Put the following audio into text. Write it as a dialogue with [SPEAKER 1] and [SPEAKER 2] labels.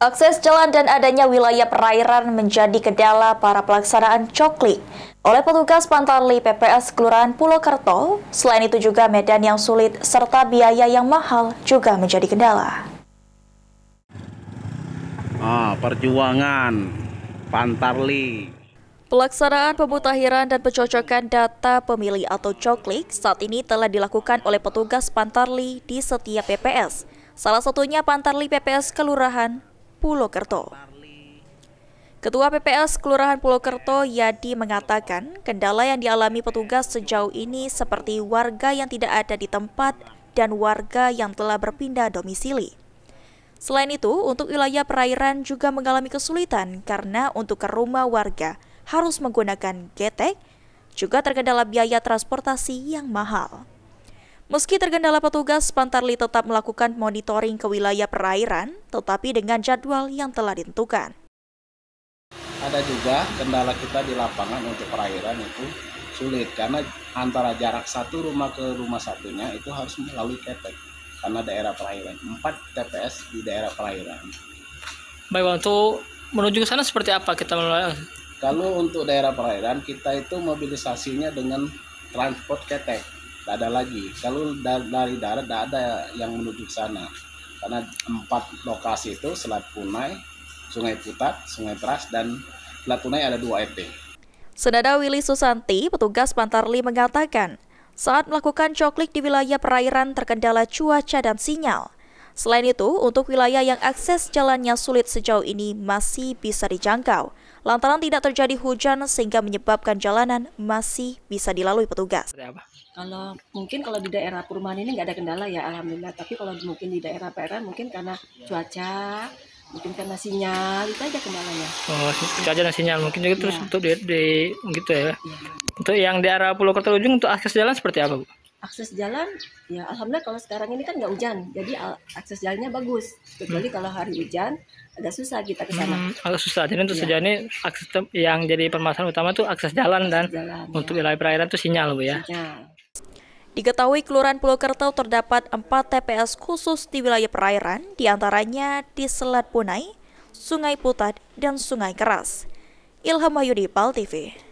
[SPEAKER 1] Akses jalan dan adanya wilayah perairan menjadi kendala para pelaksanaan cokli oleh petugas Pantarli PPS Kelurahan Pulau Kerto. Selain itu juga medan yang sulit serta biaya yang mahal juga menjadi kendala.
[SPEAKER 2] Ah, perjuangan Pantarli.
[SPEAKER 1] Pelaksanaan pemutahiran dan pencocokan data pemilih atau coklik saat ini telah dilakukan oleh petugas Pantarli di setiap PPS. Salah satunya Pantarli PPS Kelurahan Pulau Kerto. Ketua PPS Kelurahan Pulau Kerto Yadi mengatakan kendala yang dialami petugas sejauh ini seperti warga yang tidak ada di tempat dan warga yang telah berpindah domisili. Selain itu, untuk wilayah perairan juga mengalami kesulitan karena untuk ke rumah warga harus menggunakan getek, juga terkendala biaya transportasi yang mahal. Meski tergendala petugas, Pantarli tetap melakukan monitoring ke wilayah perairan, tetapi dengan jadwal yang telah ditentukan.
[SPEAKER 2] Ada juga kendala kita di lapangan untuk perairan itu sulit karena antara jarak satu rumah ke rumah satunya itu harus melalui ketek karena daerah perairan 4 TPS di daerah perairan.
[SPEAKER 3] Baik untuk menuju ke sana seperti apa kita melalui?
[SPEAKER 2] Kalau untuk daerah perairan kita itu mobilisasinya dengan transport ketek tidak ada lagi kalau dari darat tidak ada yang menuju ke sana karena empat lokasi itu Selat Punai, Sungai Putat, Sungai Teras, dan Selat Punai ada dua RT.
[SPEAKER 1] Senada Willy Susanti, petugas Pantarli mengatakan, saat melakukan coklik di wilayah perairan terkendala cuaca dan sinyal. Selain itu, untuk wilayah yang akses jalannya sulit sejauh ini masih bisa dijangkau, lantaran tidak terjadi hujan sehingga menyebabkan jalanan masih bisa dilalui petugas. Kalau mungkin kalau di daerah perumahan ini nggak ada kendala ya alhamdulillah, tapi kalau mungkin di daerah perairan mungkin karena cuaca, mungkin karena sinyal itu aja kendalanya.
[SPEAKER 3] Oh, cuaca dan sinyal mungkin juga terus ya. untuk di, di gitu ya. ya. Untuk yang di arah Pulau Kertajung untuk akses jalan seperti apa, Bu?
[SPEAKER 1] akses jalan ya alhamdulillah kalau sekarang ini kan nggak hujan jadi akses jalannya bagus kecuali hmm. kalau hari hujan agak susah kita ke sana hmm,
[SPEAKER 3] agak susah jadi untuk ya. sejauh ini akses yang jadi permasalahan utama tuh akses jalan akses dan jalan, ya. untuk wilayah perairan tuh sinyal bu ya
[SPEAKER 1] sinyal. Diketahui Kelurahan Pulau Kerto terdapat empat TPS khusus di wilayah perairan, diantaranya di Selat Punai, Sungai Putat, dan Sungai Keras. Ilham Wahyudi, PAL TV.